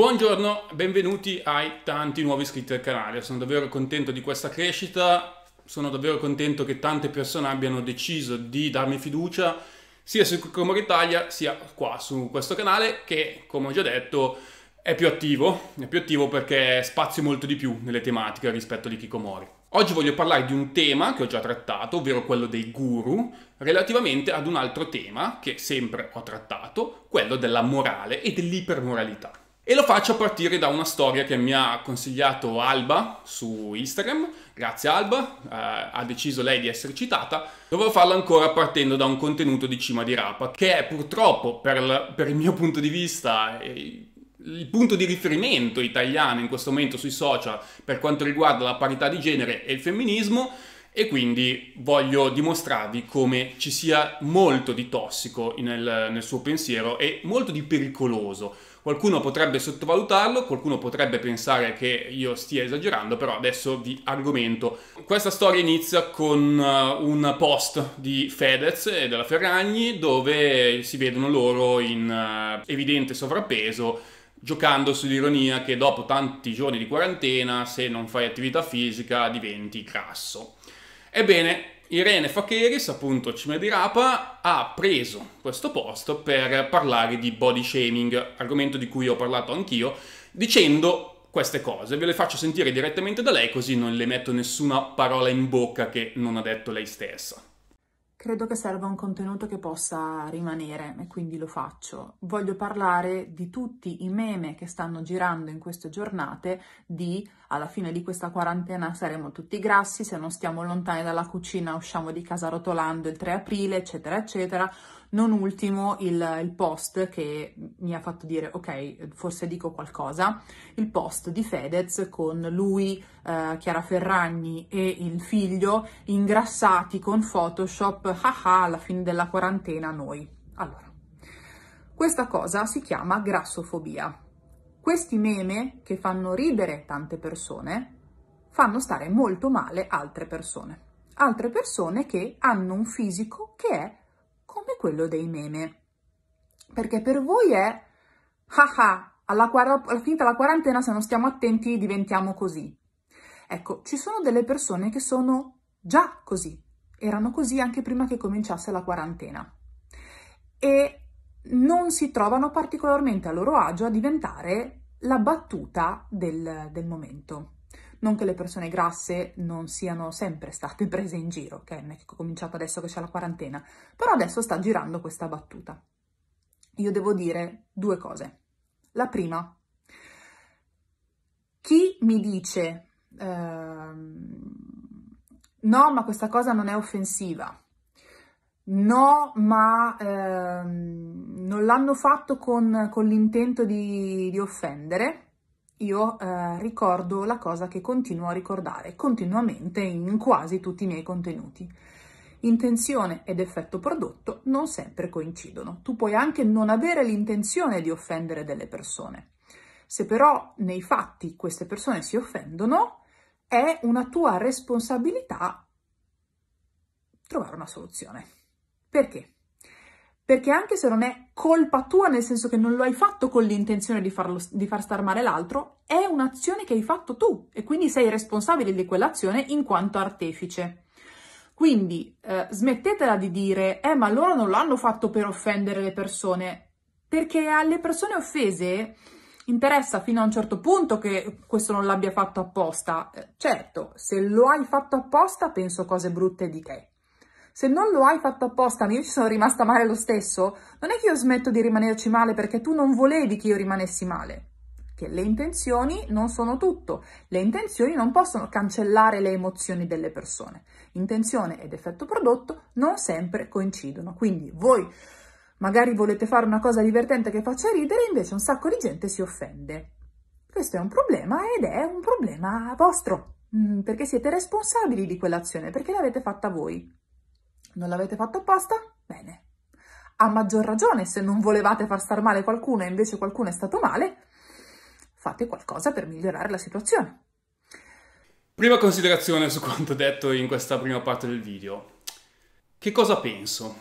Buongiorno, benvenuti ai tanti nuovi iscritti al canale, sono davvero contento di questa crescita, sono davvero contento che tante persone abbiano deciso di darmi fiducia sia su Comor Italia sia qua su questo canale che come ho già detto è più attivo, è più attivo perché spazio molto di più nelle tematiche rispetto di Kikomori. Oggi voglio parlare di un tema che ho già trattato, ovvero quello dei guru, relativamente ad un altro tema che sempre ho trattato, quello della morale e dell'ipermoralità. E lo faccio a partire da una storia che mi ha consigliato Alba su Instagram, grazie Alba, eh, ha deciso lei di essere citata, dovevo farlo ancora partendo da un contenuto di Cima di Rapa, che è purtroppo per, l- per il mio punto di vista eh, il punto di riferimento italiano in questo momento sui social per quanto riguarda la parità di genere e il femminismo, e quindi voglio dimostrarvi come ci sia molto di tossico nel, nel, suo pensiero e molto di pericoloso. Qualcuno potrebbe sottovalutarlo, qualcuno potrebbe pensare che io stia esagerando, però adesso vi argomento. Questa storia inizia con eh, un post di Fedez e della Ferragni dove si vedono loro in eh, evidente sovrappeso giocando sull'ironia che dopo tanti giorni di quarantena se non fai attività fisica diventi grasso. Ebbene, Irene Facheris, appunto Cime di Rapa, ha preso questo posto per parlare di body shaming, argomento di cui ho parlato anch'io, dicendo queste cose. Ve le faccio sentire direttamente da lei così non le metto nessuna parola in bocca che non ha detto lei stessa credo che serva un contenuto che possa rimanere e quindi lo faccio. Voglio parlare di tutti i meme che stanno girando in queste giornate di alla fine di questa quarantena saremo tutti grassi, se non stiamo lontani dalla cucina usciamo di casa rotolando il 3 aprile, eccetera, eccetera non ultimo il, il post che mi ha fatto dire ok, forse dico qualcosa, il post di Fedez con lui, eh, Chiara Ferragni e il figlio ingrassati con Photoshop, haha, alla fine della quarantena noi. Allora, questa cosa si chiama grassofobia. Questi meme che fanno ridere tante persone fanno stare molto male altre persone. Altre persone che hanno un fisico che è come quello dei meme. Perché per voi è, haha, alla, alla finita la quarantena se non stiamo attenti diventiamo così. Ecco, ci sono delle persone che sono già così, erano così anche prima che cominciasse la quarantena e non si trovano particolarmente a loro agio a diventare la battuta del, del momento. Non che le persone grasse non siano sempre state prese in giro, ok? è cominciato adesso che c'è la quarantena, però adesso sta girando questa battuta. Io devo dire due cose. La prima, chi mi dice ehm, no, ma questa cosa non è offensiva, no, ma ehm, non l'hanno fatto con, con l'intento di, di offendere, io eh, ricordo la cosa che continuo a ricordare continuamente in quasi tutti i miei contenuti. Intenzione ed effetto prodotto non sempre coincidono. Tu puoi anche non avere l'intenzione di offendere delle persone. Se però nei fatti queste persone si offendono, è una tua responsabilità trovare una soluzione. Perché? perché anche se non è colpa tua, nel senso che non lo hai fatto con l'intenzione di, farlo, di far star male l'altro, è un'azione che hai fatto tu e quindi sei responsabile di quell'azione in quanto artefice. Quindi eh, smettetela di dire, eh ma loro non l'hanno fatto per offendere le persone, perché alle persone offese interessa fino a un certo punto che questo non l'abbia fatto apposta. Eh, certo, se lo hai fatto apposta penso cose brutte di te se non lo hai fatto apposta, ma io ci sono rimasta male lo stesso, non è che io smetto di rimanerci male perché tu non volevi che io rimanessi male. Che le intenzioni non sono tutto. Le intenzioni non possono cancellare le emozioni delle persone. Intenzione ed effetto prodotto non sempre coincidono. Quindi voi magari volete fare una cosa divertente che faccia ridere, invece un sacco di gente si offende. Questo è un problema ed è un problema vostro, mm, perché siete responsabili di quell'azione, perché l'avete fatta voi. Non l'avete fatto apposta? Bene. A maggior ragione, se non volevate far star male qualcuno e invece qualcuno è stato male, fate qualcosa per migliorare la situazione. Prima considerazione su quanto detto in questa prima parte del video. Che cosa penso?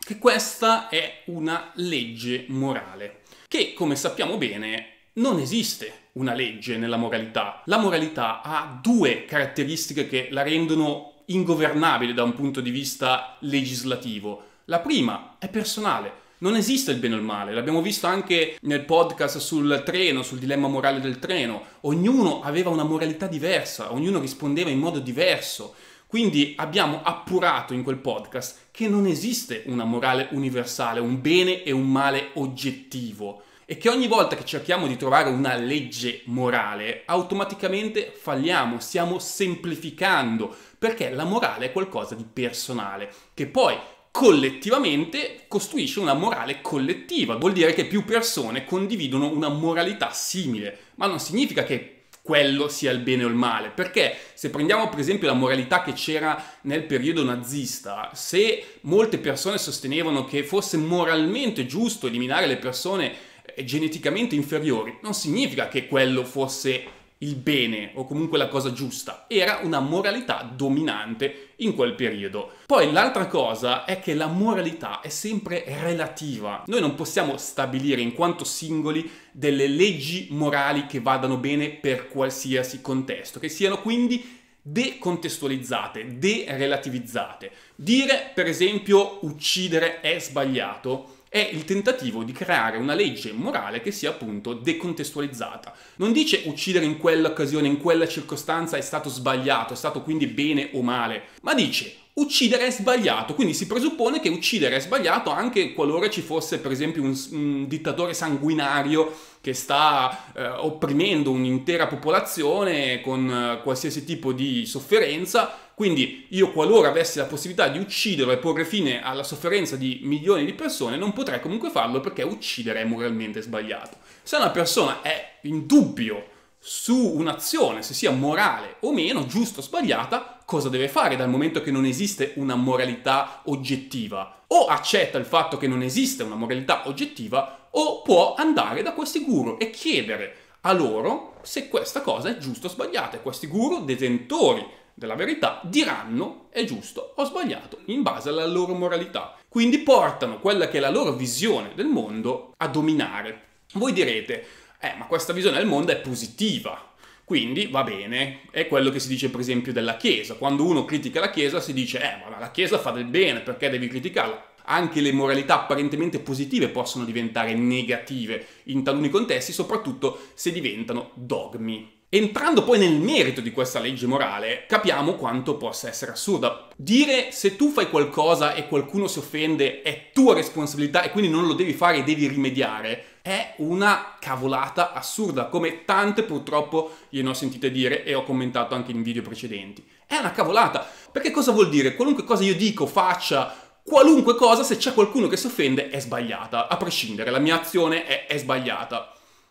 Che questa è una legge morale, che come sappiamo bene non esiste una legge nella moralità. La moralità ha due caratteristiche che la rendono ingovernabile da un punto di vista legislativo. La prima è personale. Non esiste il bene o il male, l'abbiamo visto anche nel podcast sul treno, sul dilemma morale del treno. Ognuno aveva una moralità diversa, ognuno rispondeva in modo diverso. Quindi abbiamo appurato in quel podcast che non esiste una morale universale, un bene e un male oggettivo e che ogni volta che cerchiamo di trovare una legge morale, automaticamente falliamo, stiamo semplificando, perché la morale è qualcosa di personale, che poi collettivamente costruisce una morale collettiva, vuol dire che più persone condividono una moralità simile, ma non significa che quello sia il bene o il male, perché se prendiamo per esempio la moralità che c'era nel periodo nazista, se molte persone sostenevano che fosse moralmente giusto eliminare le persone eh, geneticamente inferiori, non significa che quello fosse il bene o comunque la cosa giusta, era una moralità dominante in quel periodo. Poi l'altra cosa è che la moralità è sempre relativa. Noi non possiamo stabilire in quanto singoli delle leggi morali che vadano bene per qualsiasi contesto, che siano quindi decontestualizzate, derelativizzate. Dire per esempio uccidere è sbagliato è il tentativo di creare una legge morale che sia appunto decontestualizzata. Non dice uccidere in quell'occasione, in quella circostanza è stato sbagliato, è stato quindi bene o male, ma dice uccidere è sbagliato, quindi si presuppone che uccidere è sbagliato anche qualora ci fosse per esempio un, un dittatore sanguinario che sta eh, opprimendo un'intera popolazione con eh, qualsiasi tipo di sofferenza quindi io qualora avessi la possibilità di ucciderlo e porre fine alla sofferenza di milioni di persone, non potrei comunque farlo perché uccidere è moralmente sbagliato. Se una persona è in dubbio su un'azione, se sia morale o meno, giusta o sbagliata, cosa deve fare dal momento che non esiste una moralità oggettiva? O accetta il fatto che non esiste una moralità oggettiva, o può andare da questi guru e chiedere a loro se questa cosa è giusta o sbagliata. E questi guru, detentori della verità diranno è giusto o sbagliato in base alla loro moralità. Quindi portano quella che è la loro visione del mondo a dominare. Voi direte, eh, ma questa visione del mondo è positiva, quindi va bene, è quello che si dice per esempio della Chiesa. Quando uno critica la Chiesa si dice, eh, ma la Chiesa fa del bene, perché devi criticarla? Anche le moralità apparentemente positive possono diventare negative in taluni contesti, soprattutto se diventano dogmi. Entrando poi nel merito di questa legge morale, capiamo quanto possa essere assurda. Dire se tu fai qualcosa e qualcuno si offende è tua responsabilità e quindi non lo devi fare e devi rimediare è una cavolata assurda, come tante purtroppo io ne ho sentite dire e ho commentato anche in video precedenti. È una cavolata, perché cosa vuol dire? Qualunque cosa io dico, faccia, qualunque cosa, se c'è qualcuno che si offende, è sbagliata, a prescindere, la mia azione è, è sbagliata.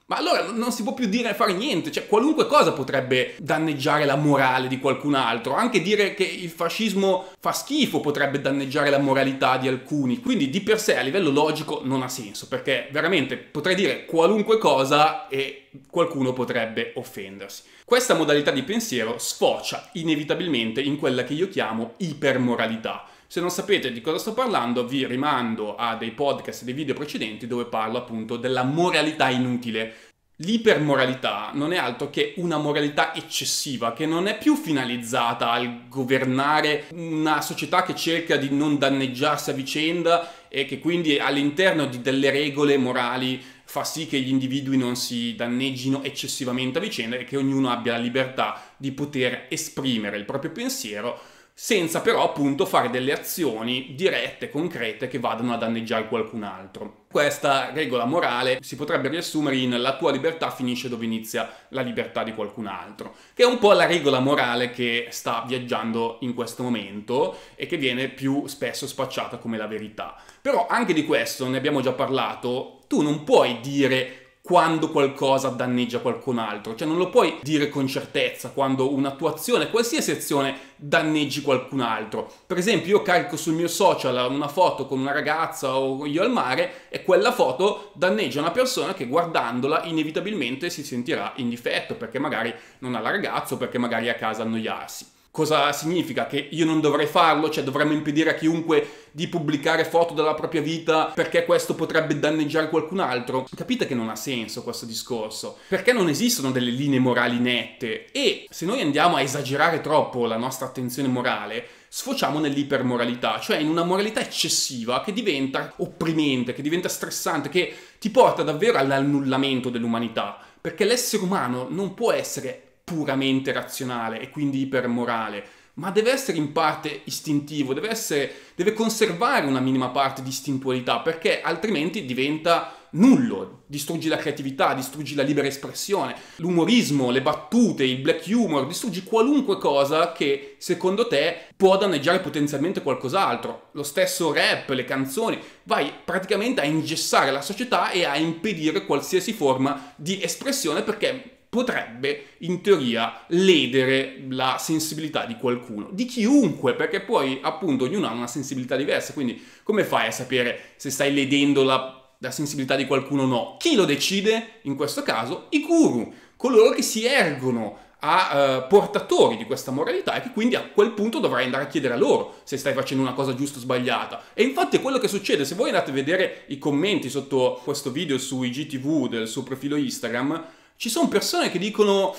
Ma allora non si può più dire fare niente, cioè qualunque cosa potrebbe danneggiare la morale di qualcun altro, anche dire che il fascismo fa schifo potrebbe danneggiare la moralità di alcuni, quindi di per sé a livello logico non ha senso, perché veramente potrei dire qualunque cosa e qualcuno potrebbe offendersi. Questa modalità di pensiero sfocia inevitabilmente in quella che io chiamo ipermoralità se non sapete di cosa sto parlando, vi rimando a dei podcast e dei video precedenti dove parlo appunto della moralità inutile. L'ipermoralità non è altro che una moralità eccessiva che non è più finalizzata al governare una società che cerca di non danneggiarsi a vicenda e che quindi all'interno di delle regole morali fa sì che gli individui non si danneggino eccessivamente a vicenda e che ognuno abbia la libertà di poter esprimere il proprio pensiero senza però appunto fare delle azioni dirette, concrete che vadano a danneggiare qualcun altro. Questa regola morale si potrebbe riassumere in la tua libertà finisce dove inizia la libertà di qualcun altro, che è un po' la regola morale che sta viaggiando in questo momento e che viene più spesso spacciata come la verità. Però anche di questo ne abbiamo già parlato, tu non puoi dire quando qualcosa danneggia qualcun altro, cioè non lo puoi dire con certezza quando una tua azione, qualsiasi azione danneggi qualcun altro. Per esempio, io carico sul mio social una foto con una ragazza o io al mare e quella foto danneggia una persona che guardandola inevitabilmente si sentirà in difetto perché magari non ha la ragazza o perché magari è a casa annoiarsi. Cosa significa? Che io non dovrei farlo, cioè dovremmo impedire a chiunque di pubblicare foto della propria vita perché questo potrebbe danneggiare qualcun altro. Capite che non ha senso questo discorso, perché non esistono delle linee morali nette e se noi andiamo a esagerare troppo la nostra attenzione morale, sfociamo nell'ipermoralità, cioè in una moralità eccessiva che diventa opprimente, che diventa stressante, che ti porta davvero all'annullamento dell'umanità, perché l'essere umano non può essere puramente razionale e quindi ipermorale, ma deve essere in parte istintivo, deve, essere, deve conservare una minima parte di istintualità, perché altrimenti diventa nullo, distruggi la creatività, distruggi la libera espressione, l'umorismo, le battute, il black humor, distruggi qualunque cosa che secondo te può danneggiare potenzialmente qualcos'altro. Lo stesso rap, le canzoni, vai praticamente a ingessare la società e a impedire qualsiasi forma di espressione perché potrebbe in teoria ledere la sensibilità di qualcuno, di chiunque, perché poi appunto ognuno ha una sensibilità diversa, quindi come fai a sapere se stai ledendo la, la sensibilità di qualcuno o no? Chi lo decide? In questo caso i guru, coloro che si ergono a eh, portatori di questa moralità e che quindi a quel punto dovrai andare a chiedere a loro se stai facendo una cosa giusta o sbagliata. E infatti è quello che succede, se voi andate a vedere i commenti sotto questo video su IGTV del suo profilo Instagram, ci sono persone che dicono,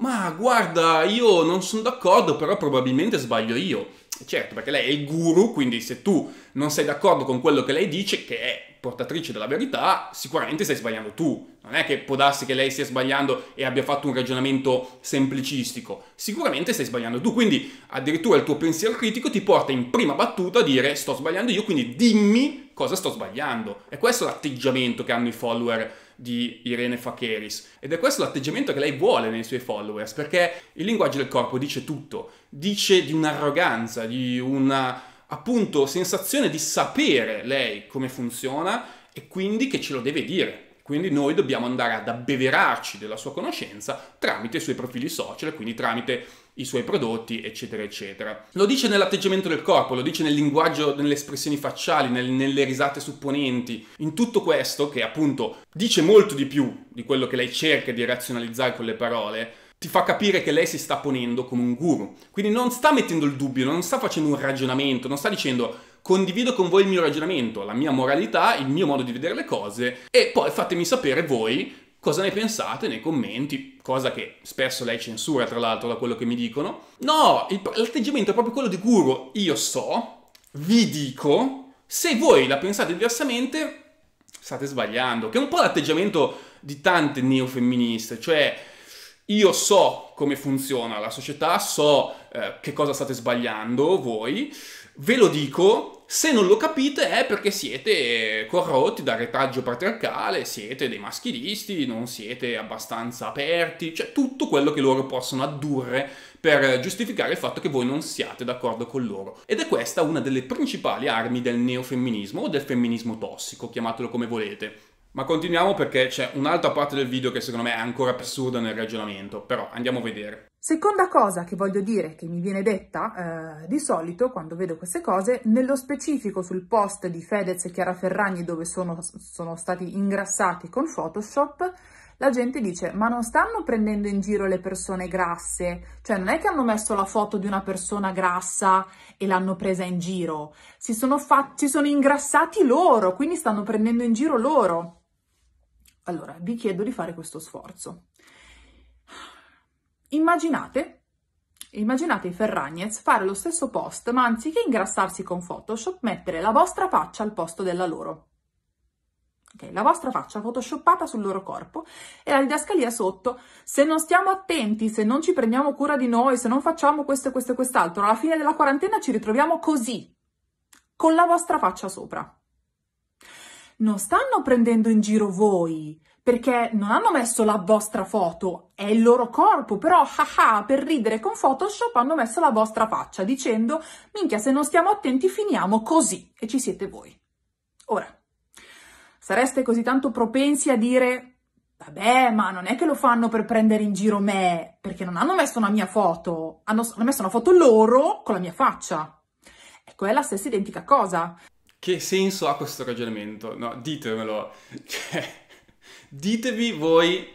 ma guarda, io non sono d'accordo, però probabilmente sbaglio io. Certo, perché lei è il guru, quindi se tu non sei d'accordo con quello che lei dice, che è portatrice della verità, sicuramente stai sbagliando tu. Non è che può darsi che lei stia sbagliando e abbia fatto un ragionamento semplicistico. Sicuramente stai sbagliando tu. Quindi addirittura il tuo pensiero critico ti porta in prima battuta a dire sto sbagliando io, quindi dimmi cosa sto sbagliando. E questo è l'atteggiamento che hanno i follower di Irene Fakeris. Ed è questo l'atteggiamento che lei vuole nei suoi followers, perché il linguaggio del corpo dice tutto, dice di un'arroganza, di una appunto sensazione di sapere lei come funziona e quindi che ce lo deve dire. Quindi noi dobbiamo andare ad abbeverarci della sua conoscenza tramite i suoi profili social, quindi tramite i suoi prodotti, eccetera, eccetera. Lo dice nell'atteggiamento del corpo, lo dice nel linguaggio, nelle espressioni facciali, nel, nelle risate supponenti, in tutto questo che appunto dice molto di più di quello che lei cerca di razionalizzare con le parole, ti fa capire che lei si sta ponendo come un guru. Quindi non sta mettendo il dubbio, non sta facendo un ragionamento, non sta dicendo condivido con voi il mio ragionamento, la mia moralità, il mio modo di vedere le cose e poi fatemi sapere voi cosa ne pensate nei commenti, cosa che spesso lei censura tra l'altro da quello che mi dicono. No, il, l'atteggiamento è proprio quello di guru, io so, vi dico, se voi la pensate diversamente state sbagliando, che è un po' l'atteggiamento di tante neofemministe, cioè io so come funziona la società, so eh, che cosa state sbagliando voi, Ve lo dico, se non lo capite è perché siete corrotti dal retaggio patriarcale, siete dei maschilisti, non siete abbastanza aperti, cioè tutto quello che loro possono addurre per giustificare il fatto che voi non siate d'accordo con loro. Ed è questa una delle principali armi del neofemminismo o del femminismo tossico, chiamatelo come volete ma continuiamo perché c'è un'altra parte del video che secondo me è ancora più assurda nel ragionamento, però andiamo a vedere. Seconda cosa che voglio dire, che mi viene detta, eh, di solito quando vedo queste cose, nello specifico sul post di Fedez e Chiara Ferragni dove sono, sono stati ingrassati con Photoshop, la gente dice ma non stanno prendendo in giro le persone grasse, cioè non è che hanno messo la foto di una persona grassa e l'hanno presa in giro, si sono, fatti, si sono ingrassati loro, quindi stanno prendendo in giro loro. Allora, vi chiedo di fare questo sforzo. Immaginate, immaginate i Ferragnez fare lo stesso post, ma anziché ingrassarsi con Photoshop, mettere la vostra faccia al posto della loro. Ok, la vostra faccia photoshoppata sul loro corpo e la didascalia sotto. Se non stiamo attenti, se non ci prendiamo cura di noi, se non facciamo questo, questo e quest'altro, alla fine della quarantena ci ritroviamo così, con la vostra faccia sopra non stanno prendendo in giro voi, perché non hanno messo la vostra foto, è il loro corpo, però haha, per ridere con Photoshop hanno messo la vostra faccia dicendo minchia se non stiamo attenti finiamo così e ci siete voi. Ora, sareste così tanto propensi a dire vabbè ma non è che lo fanno per prendere in giro me, perché non hanno messo una mia foto, hanno, messo una foto loro con la mia faccia. Ecco, è la stessa identica cosa. Che senso ha questo ragionamento? No, ditemelo. Cioè, ditemi voi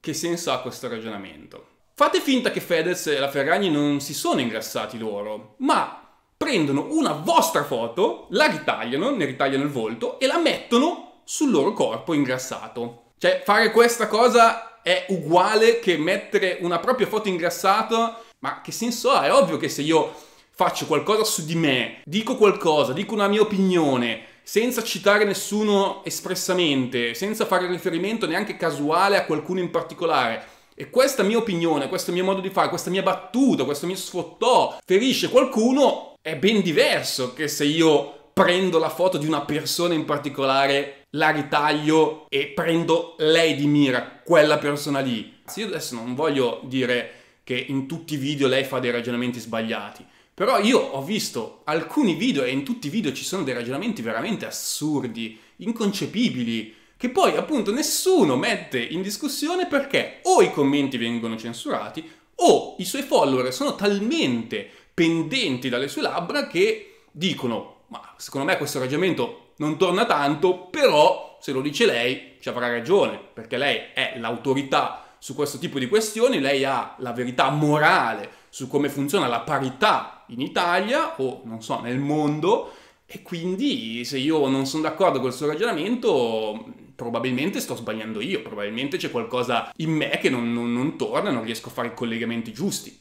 che senso ha questo ragionamento. Fate finta che Fedez e la Ferragni non si sono ingrassati loro, ma prendono una vostra foto, la ritagliano, ne ritagliano il volto e la mettono sul loro corpo ingrassato. Cioè, fare questa cosa è uguale che mettere una propria foto ingrassata, ma che senso ha? È ovvio che se io faccio qualcosa su di me, dico qualcosa, dico una mia opinione, senza citare nessuno espressamente, senza fare riferimento neanche casuale a qualcuno in particolare. E questa mia opinione, questo mio modo di fare, questa mia battuta, questo mio sfottò ferisce qualcuno, è ben diverso che se io prendo la foto di una persona in particolare, la ritaglio e prendo lei di mira, quella persona lì. Io adesso non voglio dire che in tutti i video lei fa dei ragionamenti sbagliati però io ho visto alcuni video e in tutti i video ci sono dei ragionamenti veramente assurdi, inconcepibili, che poi appunto nessuno mette in discussione perché o i commenti vengono censurati o i suoi follower sono talmente pendenti dalle sue labbra che dicono ma secondo me questo ragionamento non torna tanto, però se lo dice lei ci avrà ragione, perché lei è l'autorità su questo tipo di questioni, lei ha la verità morale su come funziona la parità in Italia o non so, nel mondo e quindi se io non sono d'accordo col suo ragionamento probabilmente sto sbagliando io, probabilmente c'è qualcosa in me che non, non, non torna, non riesco a fare i collegamenti giusti.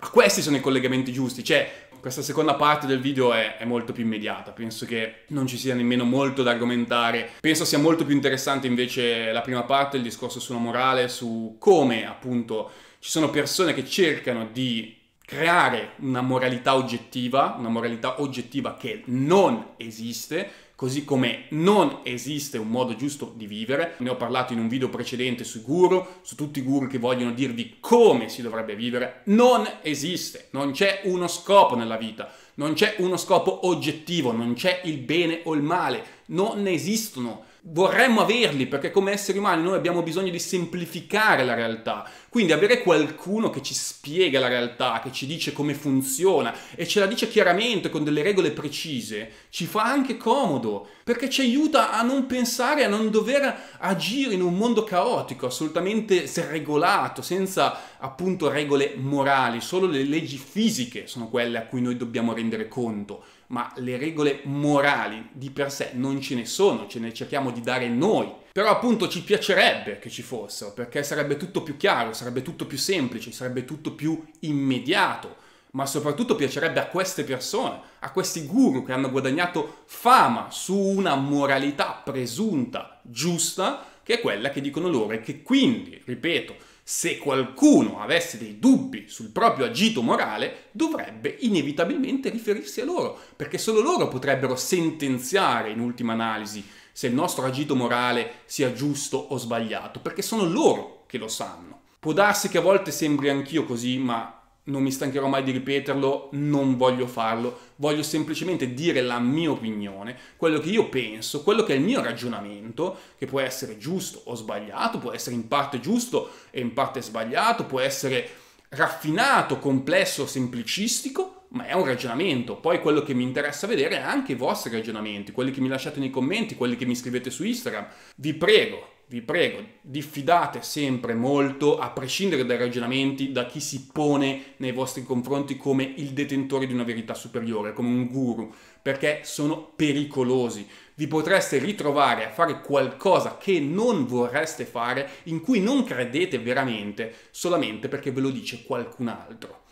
Ma questi sono i collegamenti giusti, cioè questa seconda parte del video è, è, molto più immediata, penso che non ci sia nemmeno molto da argomentare, penso sia molto più interessante invece la prima parte, il discorso sulla morale, su come appunto ci sono persone che cercano di creare una moralità oggettiva, una moralità oggettiva che non esiste, così come non esiste un modo giusto di vivere. Ne ho parlato in un video precedente sui guru, su tutti i guru che vogliono dirvi come si dovrebbe vivere. Non esiste, non c'è uno scopo nella vita, non c'è uno scopo oggettivo, non c'è il bene o il male, non esistono vorremmo averli perché come esseri umani noi abbiamo bisogno di semplificare la realtà. Quindi avere qualcuno che ci spiega la realtà, che ci dice come funziona e ce la dice chiaramente con delle regole precise, ci fa anche comodo perché ci aiuta a non pensare, a non dover agire in un mondo caotico, assolutamente regolato, senza appunto regole morali, solo le leggi fisiche sono quelle a cui noi dobbiamo rendere conto ma le regole morali di per sé non ce ne sono, ce ne cerchiamo di dare noi. Però appunto ci piacerebbe che ci fossero, perché sarebbe tutto più chiaro, sarebbe tutto più semplice, sarebbe tutto più immediato, ma soprattutto piacerebbe a queste persone, a questi guru che hanno guadagnato fama su una moralità presunta giusta, che è quella che dicono loro e che quindi, ripeto, se qualcuno avesse dei dubbi sul proprio agito morale, dovrebbe inevitabilmente riferirsi a loro, perché solo loro potrebbero sentenziare in ultima analisi se il nostro agito morale sia giusto o sbagliato, perché sono loro che lo sanno. Può darsi che a volte sembri anch'io così, ma non mi stancherò mai di ripeterlo, non voglio farlo, voglio semplicemente dire la mia opinione, quello che io penso, quello che è il mio ragionamento, che può essere giusto o sbagliato, può essere in parte giusto e in parte sbagliato, può essere raffinato, complesso semplicistico, ma è un ragionamento. Poi quello che mi interessa vedere è anche i vostri ragionamenti, quelli che mi lasciate nei commenti, quelli che mi scrivete su Instagram. Vi prego, vi prego, diffidate sempre molto, a prescindere dai ragionamenti, da chi si pone nei vostri confronti come il detentore di una verità superiore, come un guru, perché sono pericolosi. Vi potreste ritrovare a fare qualcosa che non vorreste fare, in cui non credete veramente, solamente perché ve lo dice qualcun altro.